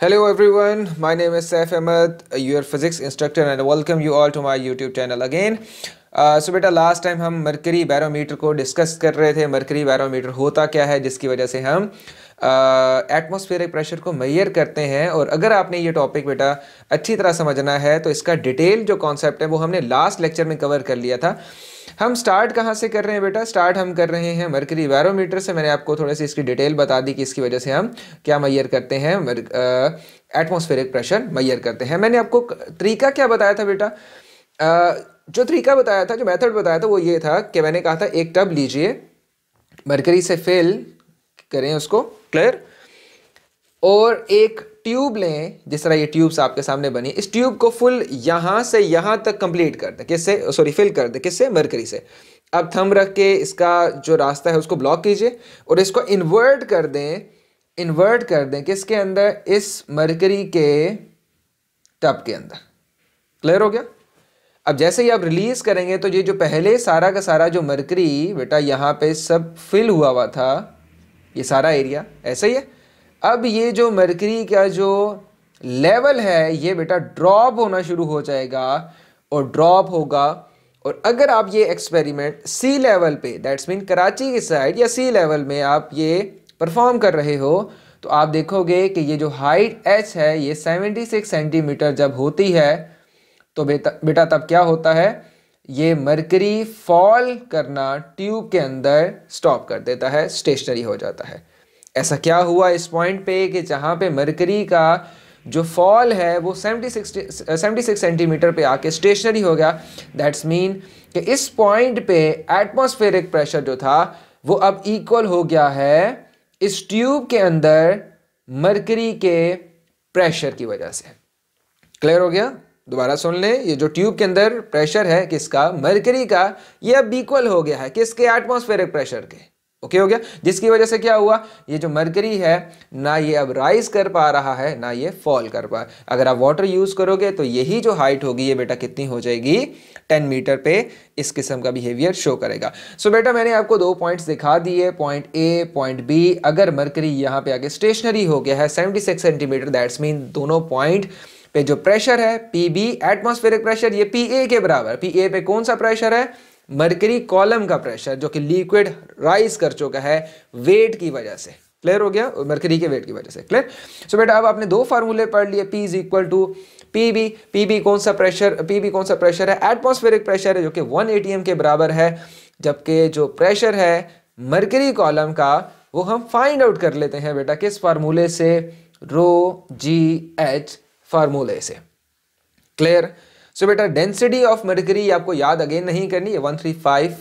Hello everyone, my name is Saif Ahmed, your physics instructor and I welcome you all to my YouTube channel again. So uh, बेटा last time हम mercury barometer को discuss कर रहे थे mercury barometer होता क्या है जिसकी वजह से हम एटमोस्फेरिक uh, प्रेशर को मैयर करते हैं और अगर आपने ये टॉपिक बेटा अच्छी तरह समझना है तो इसका डिटेल जो कॉन्सेप्ट है वो हमने लास्ट लेक्चर में कवर कर लिया था हम स्टार्ट कहाँ से कर रहे हैं बेटा स्टार्ट हम कर रहे हैं मरकरी बैरोमीटर से मैंने आपको थोड़ा सी इसकी डिटेल बता दी कि इसकी वजह से हम क्या मैयर करते हैं एटमोस्फेरिक प्रेशर मैयर करते हैं मैंने आपको तरीका क्या बताया था बेटा जो तरीका बताया था जो मेथड बताया था वो ये था कि मैंने कहा था एक टब लीजिए मरकरी से फिल करें उसको क्लियर और एक ट्यूब लें जिस तरह ये ट्यूब्स आपके सामने बनी इस ट्यूब को फुल यहाँ से यहाँ तक कंप्लीट कर दें किससे सॉरी फिल कर दें किससे मरकरी से अब थम रख के इसका जो रास्ता है उसको ब्लॉक कीजिए और इसको इन्वर्ट कर दें इन्वर्ट कर दें किसके अंदर इस मरकरी के टब के अंदर क्लियर हो गया अब जैसे ही आप रिलीज़ करेंगे तो ये जो पहले सारा का सारा जो मरकरी बेटा यहाँ पे सब फिल हुआ हुआ था ये सारा एरिया ऐसा ही है अब ये जो मरकरी का जो लेवल है ये बेटा ड्रॉप होना शुरू हो जाएगा और ड्रॉप होगा और अगर आप ये एक्सपेरिमेंट सी लेवल पे दैट्स मीन कराची की साइड या सी लेवल में आप ये परफॉर्म कर रहे हो तो आप देखोगे कि ये जो हाइट एच है ये 76 सेंटीमीटर जब होती है तो बेटा बेटा तब क्या होता है ये मरकरी फॉल करना ट्यूब के अंदर स्टॉप कर देता है स्टेशनरी हो जाता है ऐसा क्या हुआ इस पॉइंट पे कि जहाँ पे मरकरी का जो फॉल है वो 76 76 सेंटीमीटर पे आके स्टेशनरी हो गया दैट्स मीन कि इस पॉइंट पे एटमॉस्फेरिक प्रेशर जो था वो अब इक्वल हो गया है इस ट्यूब के अंदर मरकरी के प्रेशर की वजह से क्लियर हो गया दोबारा सुन लें ये जो ट्यूब के अंदर प्रेशर है किसका मरकरी का ये अब इक्वल हो गया है किसके एटमॉस्फेरिक प्रेशर के ओके हो गया जिसकी वजह से क्या हुआ ये जो मरकरी है ना ये अब राइज कर पा रहा है ना ये फॉल कर पा अगर आप वाटर यूज़ करोगे तो यही जो हाइट होगी ये बेटा कितनी हो जाएगी 10 मीटर पे इस किस्म का बिहेवियर शो करेगा सो so, बेटा मैंने आपको दो पॉइंट्स दिखा दिए पॉइंट ए पॉइंट बी अगर मरकरी यहाँ पे आगे स्टेशनरी हो गया है 76 सेंटीमीटर दैट्स मीन दोनों पॉइंट पे जो प्रेशर है पी बी एटमोस्फेरिक प्रेशर ये पी ए के बराबर पी ए पे कौन सा प्रेशर है मरकरी कॉलम का प्रेशर जो कि लिक्विड राइज कर चुका है वेट की वजह से क्लियर हो गया मरकरी के वेट की वजह से क्लियर सो so, बेटा अब आपने दो फार्मूले पढ़ लिए P is equal to P B P B कौन सा प्रेशर पी बी कौन सा प्रेशर है एटमोस्फेरिक प्रेशर है जो कि वन ए के बराबर है जबकि जो प्रेशर है मरकरी कॉलम का वो हम फाइंड आउट कर लेते हैं बेटा किस फार्मूले से रो जी एच फार्मूले से क्लियर सो बेटा डेंसिटी ऑफ मरकरी आपको याद अगेन नहीं करनी है one three five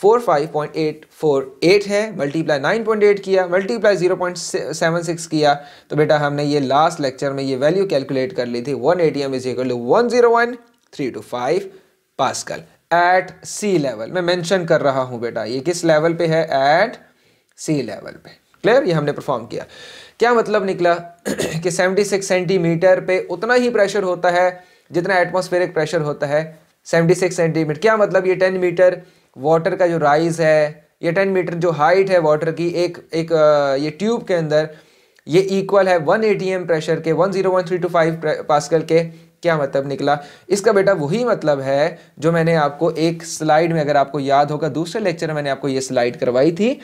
four five point eight four eight है मल्टीप्लाई नाइन पॉइंट एट किया multiply zero point seven six किया तो बेटा हमने ये लास्ट लेक्चर में ये वैल्यू कैलकुलेट कर ली थी one A M is equal to one zero one three two five pascal at sea level मैं मेंशन कर रहा हूँ बेटा ये किस लेवल पे है एट सी लेवल पे क्लियर ये हमने परफॉर्म किया क्या मतलब निकला कि सिक्स सेंटीमीटर पे उतना ही प्रेशर होता है जितना एटमोस्फेरिक प्रेशर होता है सेवेंटी सिक्स सेंटीमीटर क्या मतलब ये टेन मीटर वाटर का जो राइज है ये टेन मीटर जो हाइट है वाटर की एक एक ये ट्यूब के अंदर ये इक्वल है one A T M pressure के one zero one three two five pascal के क्या मतलब निकला इसका बेटा वही मतलब है जो मैंने आपको एक स्लाइड में अगर आपको याद होगा दूसरे लेक्चर में मैंने आपको ये स्लाइड करवाई थी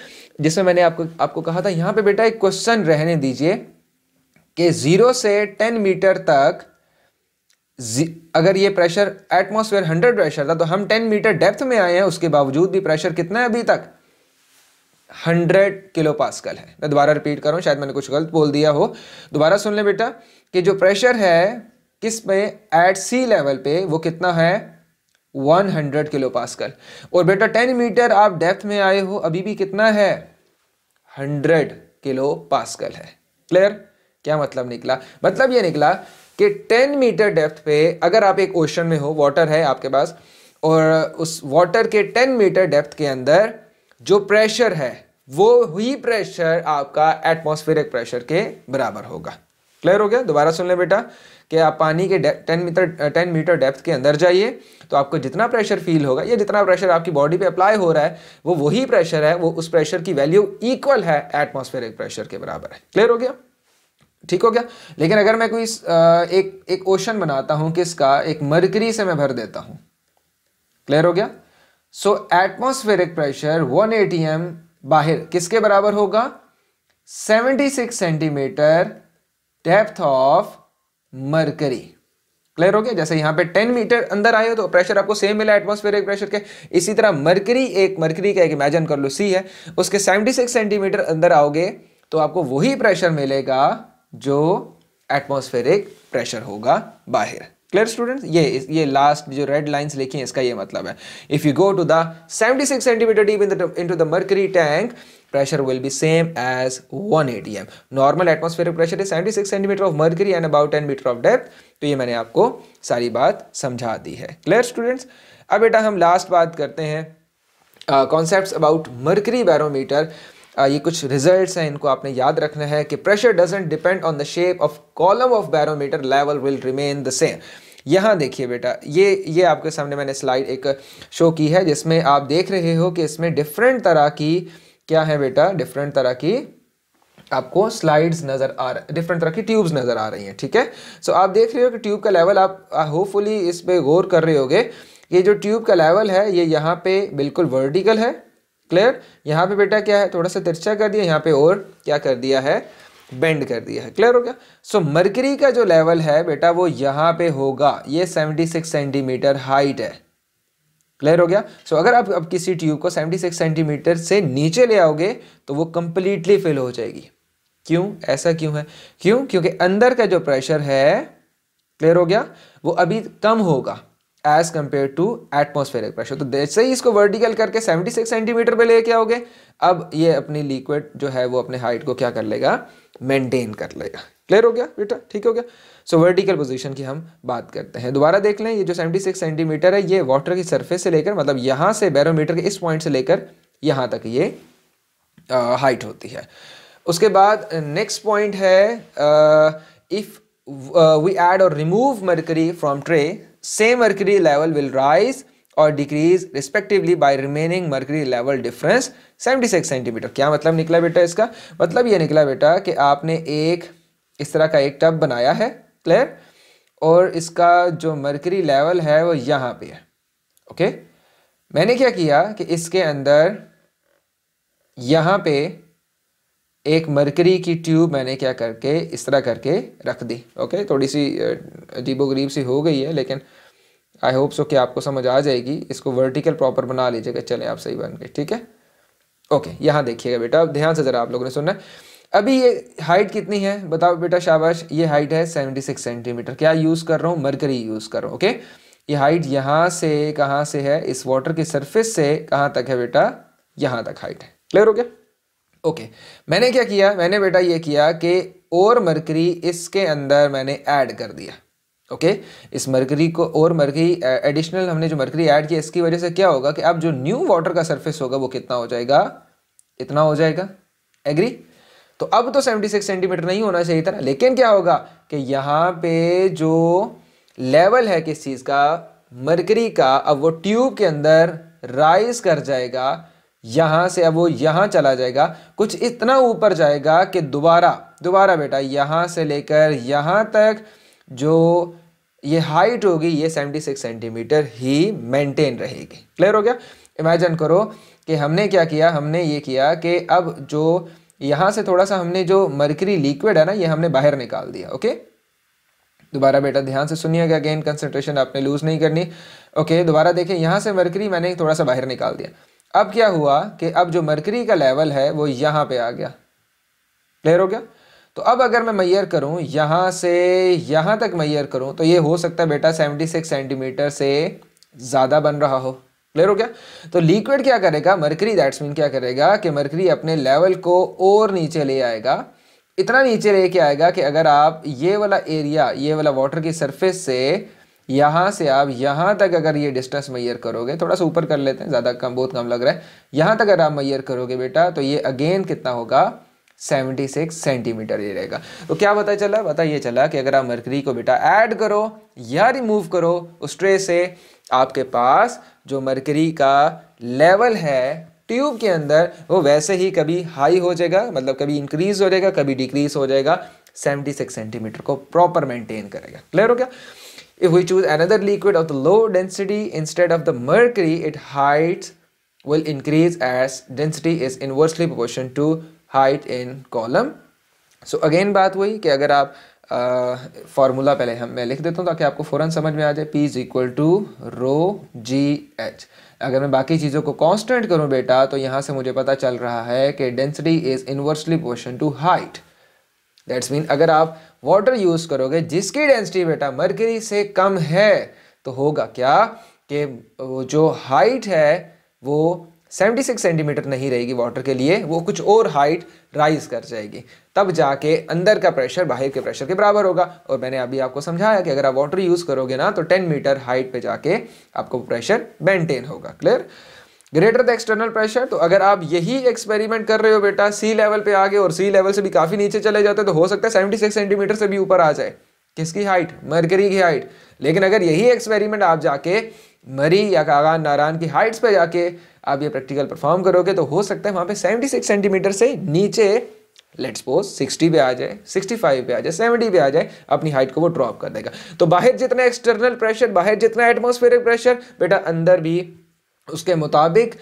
जिसमें मैंने आपको आपको कहा था यहाँ पे बेटा एक क्वेश्चन रहने दीजिए कि ज़ीरो से टेन मीटर तक अगर ये प्रेशर एटमॉस्फेयर 100 प्रेशर था तो हम 10 मीटर डेप्थ में आए हैं उसके बावजूद भी प्रेशर कितना है अभी तक 100 किलो पास्कल है मैं दोबारा रिपीट करूं शायद मैंने कुछ गलत बोल दिया हो दोबारा सुन ले बेटा कि जो प्रेशर है किस पे एट सी लेवल पे वो कितना है 100 किलो पास्कल और बेटा 10 मीटर आप डेप्थ में आए हो अभी भी कितना है 100 किलो पास्कल है क्लियर क्या मतलब निकला मतलब ये निकला कि 10 मीटर डेप्थ पे अगर आप एक ओशन में हो वाटर है आपके पास और उस वाटर के 10 मीटर डेप्थ के अंदर जो प्रेशर है वो ही प्रेशर आपका एटमॉस्फेरिक प्रेशर के बराबर होगा क्लियर हो गया दोबारा सुन ले बेटा कि आप पानी के ten metre ten metre depth के अंदर जाइए तो आपको जितना प्रेशर फील होगा या जितना प्रेशर आपकी बॉडी पे अप्लाई हो रहा है वो वही प्रेशर है वो उस प्रेशर की वैल्यू इक्वल है एटमॉस्फेरिक प्रेशर के बराबर है क्लियर हो गया ठीक हो गया लेकिन अगर मैं कोई एक एक ओशन बनाता हूं किसका एक मरकरी से मैं भर देता हूं क्लियर हो गया सो एटमोस्फेरिक प्रेशर 1 एटीएम बाहर किसके बराबर होगा 76 centimetre depth of mercury clear हो गया जैसे यहां पे 10 मीटर अंदर आए हो तो प्रेशर आपको सेम मिला एटमोस्फेरिक प्रेशर के इसी तरह मरकरी एक मरकरी का एक इमेजिन कर लो सी है उसके सेवेंटी सेंटीमीटर अंदर आओगे तो आपको वही प्रेशर मिलेगा जो एटमोस्फेरिक प्रेशर होगा बाहर क्लियर स्टूडेंट्स ये ये लास्ट जो रेड लाइंस लिखी है इसका ये मतलब है if you go to the 76 centimetre deep in the into the mercury tank pressure will be same as 1 atm normal atmospheric pressure is 76 centimetre of mercury and about 10 metre of depth तो ये मैंने आपको सारी बात समझा दी है clear students अब बेटा हम लास्ट बात करते हैं कॉन्सेप्ट अबाउट मर्करी बैरोमीटर ये कुछ रिजल्ट्स हैं इनको आपने याद रखना है कि pressure doesn't depend on the shape of column of barometer level will remain the same यहाँ देखिए बेटा ये ये आपके सामने मैंने स्लाइड एक शो की है जिसमें आप देख रहे हो कि इसमें डिफरेंट तरह की क्या है बेटा डिफरेंट तरह की आपको स्लाइड्स नज़र आ रहा डिफरेंट तरह की ट्यूब्स नज़र आ रही हैं ठीक है सो so, आप देख रहे हो कि ट्यूब का लेवल आप होपफुली इस पर गौर कर रहे होगे ये जो ट्यूब का लेवल है ये यहाँ पे बिल्कुल वर्टिकल है क्लियर यहाँ पे बेटा क्या है थोड़ा सा तिरछा कर दिया यहाँ पे और क्या कर दिया है बेंड कर दिया है क्लियर हो गया सो so, मरकरी का जो लेवल है बेटा वो यहाँ पे होगा ये 76 सेंटीमीटर हाइट है क्लियर हो गया सो so, अगर आप अब किसी ट्यूब को 76 सेंटीमीटर से नीचे ले आओगे तो वो कंप्लीटली फिल हो जाएगी क्यों ऐसा क्यों है क्यों क्योंकि अंदर का जो प्रेशर है क्लियर हो गया वो अभी कम होगा as compare to atmospheric pressure तो जैसे ही इसको वर्टिकल करके 76 सेंटीमीटर पे लेके आओगे अब ये अपनी लिक्विड जो है वो अपने हाइट को क्या कर लेगा मेंटेन कर लेगा क्लियर हो गया बेटा ठीक हो गया सो वर्टिकल पोजीशन की हम बात करते हैं दोबारा देख लें ये जो 76 सेंटीमीटर है ये वाटर की सरफेस से लेकर मतलब यहाँ से बैरोमीटर के इस पॉइंट से लेकर यहाँ तक ये हाइट होती है उसके बाद नेक्स्ट पॉइंट है इफ़ वी एड और remove mercury from tray same mercury level will rise और decrease respectively by remaining mercury level difference 76 centimetre क्या मतलब निकला बेटा इसका मतलब ये निकला बेटा कि आपने एक इस तरह का एक टब बनाया है क्लियर और इसका जो मर्करी लेवल है वो यहाँ पे है ओके मैंने क्या किया कि इसके अंदर यहाँ पे एक मरकरी की ट्यूब मैंने क्या करके इस तरह करके रख दी ओके थोड़ी सी अजीबो गरीब सी हो गई है लेकिन आई होप सो कि आपको समझ आ जाएगी इसको वर्टिकल प्रॉपर बना लीजिएगा चले आप सही बन गए ठीक है ओके यहाँ देखिएगा बेटा अब ध्यान से ज़रा आप लोगों ने सुनना है अभी ये हाइट कितनी है बताओ बेटा शाबाश ये हाइट है 76 सेंटीमीटर क्या यूज़ कर रहा हूँ मरकरी यूज़ कर रहा हूँ ओके ये हाइट यहाँ से कहाँ से है इस वाटर की सरफेस से कहाँ तक है बेटा यहाँ तक हाइट है क्लियर हो गया ओके मैंने क्या किया मैंने बेटा ये किया कि और मरकरी इसके अंदर मैंने ऐड कर दिया ओके okay? इस मरकरी को और मरकरी एडिशनल uh, हमने जो मरकरी ऐड किया इसकी वजह से क्या होगा कि अब जो न्यू वाटर का सरफेस होगा वो कितना हो जाएगा इतना हो जाएगा एग्री तो अब तो 76 सेंटीमीटर नहीं होना चाहिए था ना लेकिन क्या होगा कि यहाँ पे जो लेवल है किस चीज़ का मरकरी का अब वो ट्यूब के अंदर राइज कर जाएगा यहाँ से अब वो यहाँ चला जाएगा कुछ इतना ऊपर जाएगा कि दोबारा दोबारा बेटा यहाँ से लेकर यहाँ तक जो ये हाइट होगी ये 76 सेंटीमीटर ही मेंटेन रहेगी क्लियर हो गया इमेजिन करो कि हमने क्या किया हमने ये किया कि अब जो यहाँ से थोड़ा सा हमने जो मर्करी लिक्विड है ना ये हमने बाहर निकाल दिया ओके दोबारा बेटा ध्यान से सुनिएगा अगेन कंसंट्रेशन आपने लूज़ नहीं करनी ओके दोबारा देखें यहाँ से मरकरी मैंने थोड़ा सा बाहर निकाल दिया अब क्या हुआ कि अब जो मरकरी का लेवल है वो यहाँ पे आ गया क्लियर हो गया तो अब अगर मैं मैयर करूँ यहाँ से यहाँ तक मैयर करूँ तो ये हो सकता है बेटा सेवेंटी सिक्स सेंटीमीटर से ज़्यादा बन रहा हो क्लियर हो गया तो लिक्विड क्या करेगा मरकरी दैट्स मीन क्या करेगा कि मरकरी अपने लेवल को और नीचे ले आएगा इतना नीचे लेके आएगा कि अगर आप ये वाला एरिया ये वाला वाटर की सरफेस से यहाँ से आप यहाँ तक अगर ये डिस्टेंस मैयर करोगे थोड़ा सा ऊपर कर लेते हैं ज़्यादा कम बहुत कम लग रहा है यहाँ तक अगर आप मैयर करोगे बेटा तो ये अगेन कितना होगा 76 सेंटीमीटर ये रहेगा तो क्या पता चला पता ये चला कि अगर आप मरकरी को बेटा ऐड करो या रिमूव करो उस ट्रे से आपके पास जो मरकरी का लेवल है ट्यूब के अंदर वो वैसे ही कभी हाई हो जाएगा मतलब कभी इंक्रीज हो जाएगा कभी डिक्रीज हो जाएगा 76 सेंटीमीटर को प्रॉपर मेंटेन करेगा क्लियर हो गया if we choose another liquid of the low density instead of the mercury it heights will increase as density is inversely proportional to height in column so again बात वही कि अगर आप formula पहले हम मैं लिख देता हूँ ताकि आपको फ़ौरन समझ में आ जाए P is equal to rho G H अगर मैं बाकी चीज़ों को कांस्टेंट करूँ बेटा तो यहाँ से मुझे पता चल रहा है कि density is inversely portion to height that's mean अगर आप वाटर यूज़ करोगे जिसकी डेंसिटी बेटा मरकरी से कम है तो होगा क्या कि वो जो हाइट है वो सेवेंटी सिक्स सेंटीमीटर नहीं रहेगी वाटर के लिए वो कुछ और हाइट राइज कर जाएगी तब जाके अंदर का प्रेशर बाहर के प्रेशर के बराबर होगा और मैंने अभी आपको समझाया कि अगर आप वाटर यूज़ करोगे ना तो टेन मीटर हाइट पे जाके आपको प्रेशर मेंटेन होगा clear greater the external pressure तो अगर आप यही एक्सपेरिमेंट कर रहे हो बेटा सी लेवल पे आगे और सी लेवल से भी काफ़ी नीचे चले जाते तो हो सकता है सेवेंटी सिक्स सेंटीमीटर से भी ऊपर आ जाए किसकी हाइट मरकरी की हाइट लेकिन अगर यही एक्सपेरिमेंट आप जाके मरी या कागान नारायण की हाइट्स पे जाके आप ये प्रैक्टिकल परफॉर्म करोगे तो हो सकता है वहाँ पे 76 सेंटीमीटर से नीचे लेट्स सपोज 60 पे आ जाए 65 पे आ जाए 70 पे आ जाए अपनी हाइट को वो ड्रॉप कर देगा तो बाहर जितना एक्सटर्नल प्रेशर बाहर जितना एटमोस्फेरिक प्रेशर बेटा अंदर भी उसके मुताबिक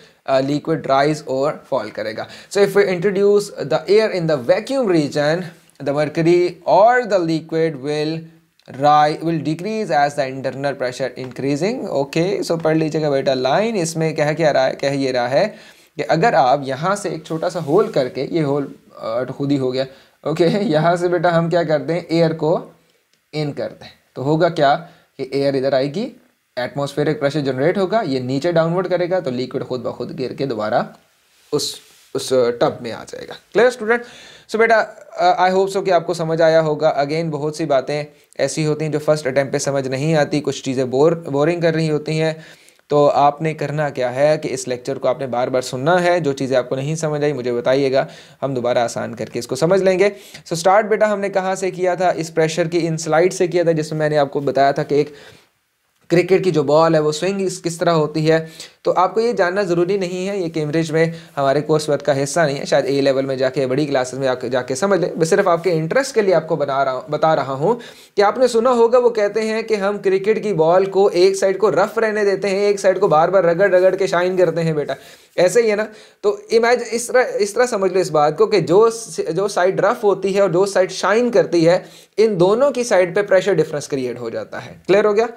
लिक्विड uh, राइज और फॉल करेगा so if you introduce the air in the vacuum region the mercury और the liquid will rise will decrease as the internal pressure increasing okay so पढ़ लीजिएगा बेटा लाइन इसमें कह क्या रहा है कह ये रहा है कि अगर आप यहाँ से एक छोटा सा होल करके ये होल खुद ही हो गया ओके okay, यहाँ से बेटा हम क्या कर दें एयर को इन कर दें तो होगा क्या कि एयर इधर आएगी एटमॉस्फेरिक प्रेशर जनरेट होगा ये नीचे डाउनवर्ड करेगा तो लिक्विड खुद ब खुद गिर के दोबारा उस उस टब में आ जाएगा क्लियर स्टूडेंट सो बेटा आई होप सो कि आपको समझ आया होगा अगेन बहुत सी बातें ऐसी होती हैं जो फर्स्ट अटैम्प्ट समझ नहीं आती कुछ चीज़ें बोर बोरिंग कर रही होती हैं तो आपने करना क्या है कि इस लेक्चर को आपने बार बार सुनना है जो चीज़ें आपको नहीं समझ आई मुझे बताइएगा हम दोबारा आसान करके इसको समझ लेंगे सो so स्टार्ट बेटा हमने कहाँ से किया था इस प्रेशर की इन स्लाइड से किया था जिसमें मैंने आपको बताया था कि एक क्रिकेट की जो बॉल है वो स्विंग किस तरह होती है तो आपको ये जानना ज़रूरी नहीं है ये कैम्ब्रिज में हमारे कोर्स वर्क का हिस्सा नहीं है शायद ए लेवल में जाके बड़ी क्लासेस में जाके जाके समझ लें मैं सिर्फ आपके इंटरेस्ट के लिए आपको बना रहा बता रहा हूँ कि आपने सुना होगा वो कहते हैं कि हम क्रिकेट की बॉल को एक साइड को रफ रहने देते हैं एक साइड को बार बार रगड़ रगड़ के शाइन करते हैं बेटा ऐसे ही है ना तो इमेज इस तरह इस तरह समझ लो इस बात को कि जो जो साइड रफ होती है और जो साइड शाइन करती है इन दोनों की साइड पर प्रेशर डिफरेंस क्रिएट हो जाता है क्लियर हो गया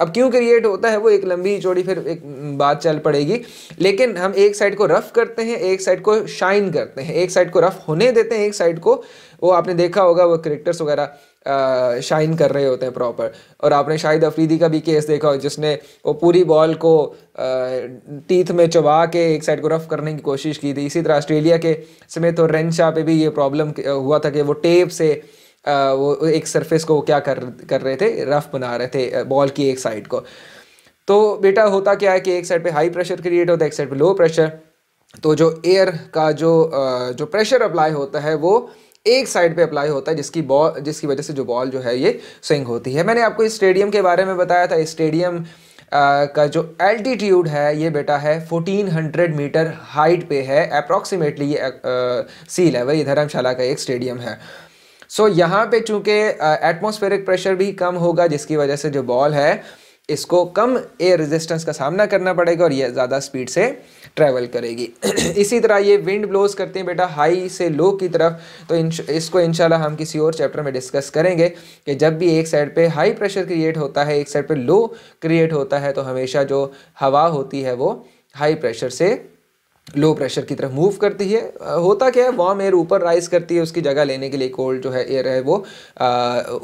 अब क्यों क्रिएट होता है वो एक लंबी चौड़ी फिर एक बात चल पड़ेगी लेकिन हम एक साइड को रफ़ करते हैं एक साइड को शाइन करते हैं एक साइड को रफ़ होने देते हैं एक साइड को वो आपने देखा होगा वो करेक्टर्स वगैरह शाइन कर रहे होते हैं प्रॉपर और आपने शाहिद अफरीदी का भी केस देखा हो जिसने वो पूरी बॉल को टीथ में चबा के एक साइड को रफ करने की कोशिश की थी इसी तरह ऑस्ट्रेलिया के समेत और रेंशा पे भी ये प्रॉब्लम हुआ था कि वो टेप से वो एक सरफेस को क्या कर कर रहे थे रफ बना रहे थे बॉल की एक साइड को तो बेटा होता क्या है कि एक साइड पे हाई प्रेशर क्रिएट होता है एक साइड पे लो प्रेशर तो जो एयर का जो जो प्रेशर अप्लाई होता है वो एक साइड पे अप्लाई होता है जिसकी बॉल जिसकी वजह से जो बॉल जो है ये स्विंग होती है मैंने आपको इस स्टेडियम के बारे में बताया था स्टेडियम का जो एल्टीट्यूड है ये बेटा है 1400 मीटर हाइट पे है अप्रॉक्सीमेटली ये सी लेवल ये धर्मशाला का एक स्टेडियम है सो so, यहाँ पे चूंकि एटमोस्फेरिक प्रेशर भी कम होगा जिसकी वजह से जो बॉल है इसको कम एयर रेजिस्टेंस का सामना करना पड़ेगा और ये ज़्यादा स्पीड से ट्रैवल करेगी इसी तरह ये विंड ब्लोज करते हैं बेटा हाई से लो की तरफ तो इन इसको इंशाल्लाह हम किसी और चैप्टर में डिस्कस करेंगे कि जब भी एक साइड पे हाई प्रेशर क्रिएट होता है एक साइड पे लो क्रिएट होता है तो हमेशा जो हवा होती है वो हाई प्रेशर से लो प्रेशर की तरफ मूव करती है होता क्या है वार्म एयर ऊपर राइज करती है उसकी जगह लेने के लिए कोल्ड जो है एयर है वो आ,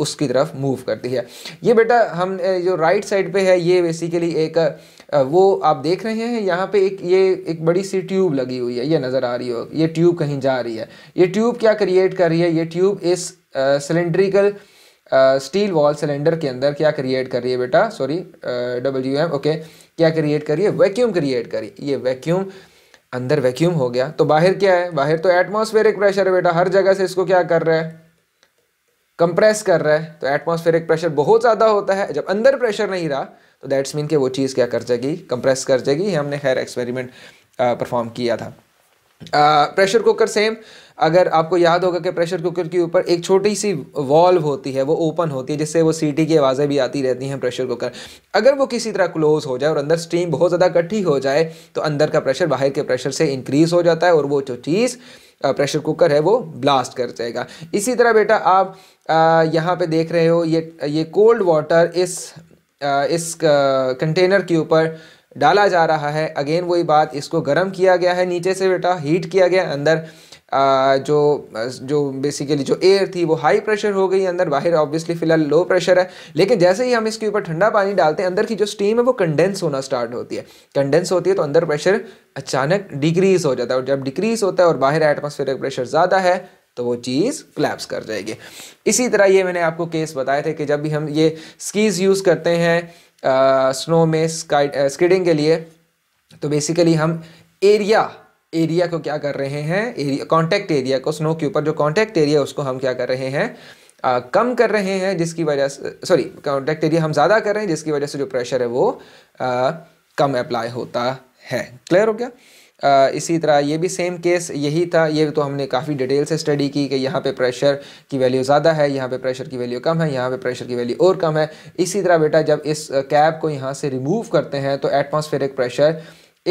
उसकी तरफ मूव करती है ये बेटा हम जो राइट साइड पे है ये बेसिकली एक वो आप देख रहे हैं यहाँ पे एक ये एक बड़ी सी ट्यूब लगी हुई है ये नज़र आ रही हो ये ट्यूब कहीं जा रही है ये ट्यूब क्या क्रिएट कर रही है ये ट्यूब इस सिलेंड्रिकल स्टील वॉल सिलेंडर के अंदर क्या क्रिएट कर रही है बेटा सॉरी डब्ल्यू एम ओके क्या क्रिएट करिए वैक्यूम क्रिएट करिए ये वैक्यूम अंदर वैक्यूम हो गया तो बाहर क्या है बाहर तो एटमोस्फेरिक प्रेशर है बेटा हर जगह से इसको क्या कर रहा है कंप्रेस कर रहा है तो एटमॉस्फेरिक प्रेशर बहुत ज़्यादा होता है जब अंदर प्रेशर नहीं रहा तो दैट्स मीन के वो चीज़ क्या कर जाएगी कंप्रेस कर जाएगी हमने खैर एक्सपेरिमेंट परफॉर्म किया था प्रेशर कुकर सेम अगर आपको याद होगा कि प्रेशर कुकर के ऊपर एक छोटी सी वॉल्व होती है वो ओपन होती है जिससे वो सीटी की आवाज़ें भी आती रहती हैं प्रेशर कुकर अगर वो किसी तरह क्लोज़ हो जाए और अंदर स्टीम बहुत ज़्यादा इकट्ठी हो जाए तो अंदर का प्रेशर बाहर के प्रेशर से इंक्रीज़ हो जाता है और वो जो चीज़ प्रेशर कुकर है वो ब्लास्ट कर जाएगा इसी तरह बेटा आप यहाँ पर देख रहे हो ये ये कोल्ड वाटर इस इस कंटेनर के ऊपर डाला जा रहा है अगेन वही बात इसको गर्म किया गया है नीचे से बेटा हीट किया गया अंदर आ, जो जो बेसिकली जो एयर थी वो हाई प्रेशर हो गई अंदर बाहर ऑब्वियसली फिलहाल लो प्रेशर है लेकिन जैसे ही हम इसके ऊपर ठंडा पानी डालते हैं अंदर की जो स्टीम है वो कंडेंस होना स्टार्ट होती है कंडेंस होती है तो अंदर प्रेशर अचानक डिक्रीज हो जाता है और जब डिक्रीज होता है और बाहर एटमोसफेयर प्रेशर ज़्यादा है तो वो चीज़ क्लैप्स कर जाएगी इसी तरह ये मैंने आपको केस बताए थे कि जब भी हम ये स्कीज़ यूज़ करते हैं स्नो में स्कीडिंग के लिए तो बेसिकली हम एरिया एरिया को क्या कर रहे हैं एरिया कॉन्टैक्ट एरिया को स्नो के ऊपर जो कॉन्टैक्ट एरिया उसको हम क्या कर रहे हैं आ, कम कर रहे हैं जिसकी वजह से सॉरी कॉन्टैक्ट एरिया हम ज़्यादा कर रहे हैं जिसकी वजह से जो प्रेशर है वो आ, कम अप्लाई होता है क्लियर हो गया इसी तरह ये भी सेम केस यही था ये तो हमने काफ़ी डिटेल से स्टडी की कि यहाँ पे प्रेशर की वैल्यू ज़्यादा है यहाँ पे प्रेशर की वैल्यू कम है यहाँ पे प्रेशर की वैल्यू और कम है इसी तरह बेटा जब इस कैप को यहाँ से रिमूव करते हैं तो एटमॉस्फेरिक प्रेशर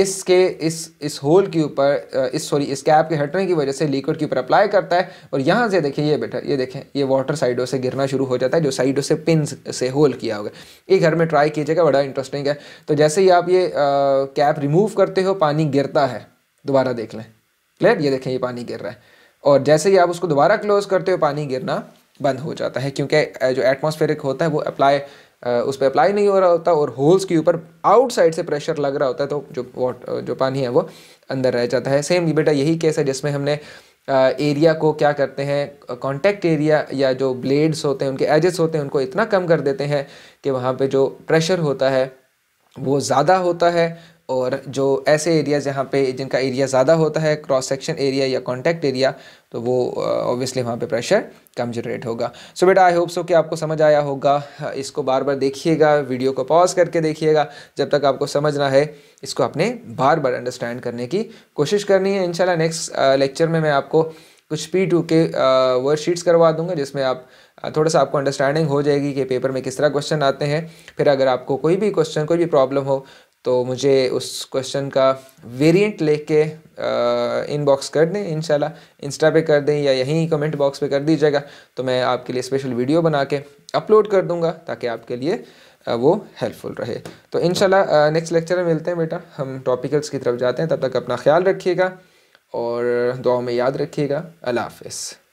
इसके इस इस होल के ऊपर इस सॉरी इस कैप के हटने की वजह से लिक्विड के ऊपर अप्लाई करता है और यहाँ से देखिए ये बेटा ये देखें ये वाटर साइडों से गिरना शुरू हो जाता है जो साइडों से पिन से होल किया होगा ये घर में ट्राई कीजिएगा बड़ा इंटरेस्टिंग है तो जैसे ही आप ये कैप रिमूव करते हो पानी गिरता है दोबारा देख लें क्लियर ये देखें ये पानी गिर रहा है और जैसे ही आप उसको दोबारा क्लोज़ करते हो पानी गिरना बंद हो जाता है क्योंकि जो एटमॉस्फेरिक होता है वो अप्लाई उस पर अप्लाई नहीं हो रहा होता और होल्स के ऊपर आउटसाइड से प्रेशर लग रहा होता है तो जो वॉट जो पानी है वो अंदर रह जाता है सेम बेटा यही केस है जिसमें हमने एरिया को क्या करते हैं कॉन्टैक्ट एरिया या जो ब्लेड्स होते हैं उनके एजेस होते हैं उनको इतना कम कर देते हैं कि वहाँ पर जो प्रेशर होता है वो ज़्यादा होता है और जो ऐसे एरियाज़ जहाँ पे जिनका एरिया ज़्यादा होता है क्रॉस सेक्शन एरिया या कॉन्टैक्ट एरिया तो वो ऑब्वियसली uh, वहाँ पे प्रेशर कम जनरेट होगा सो बेटा आई होप सो कि आपको समझ आया होगा इसको बार बार देखिएगा वीडियो को पॉज करके देखिएगा जब तक आपको समझना है इसको आपने बार बार अंडरस्टैंड करने की कोशिश करनी है इनशाला नेक्स्ट लेक्चर में मैं आपको कुछ पी टू के वर्कशीट्स uh, करवा दूंगा जिसमें आप uh, थोड़ा सा आपको अंडरस्टैंडिंग हो जाएगी कि पेपर में किस तरह क्वेश्चन आते हैं फिर अगर आपको कोई भी क्वेश्चन कोई भी प्रॉब्लम हो तो मुझे उस क्वेश्चन का वेरिएंट लेके इनबॉक्स कर दें इनशाला इंस्टा पे कर दें या यहीं कमेंट बॉक्स पे कर दीजिएगा तो मैं आपके लिए स्पेशल वीडियो बना के अपलोड कर दूंगा ताकि आपके लिए वो हेल्पफुल रहे तो इनशाला नेक्स्ट लेक्चर में मिलते हैं बेटा हम टॉपिकल्स की तरफ जाते हैं तब तक अपना ख्याल रखिएगा और दुआ में याद रखिएगा अल्लाह हाफिज़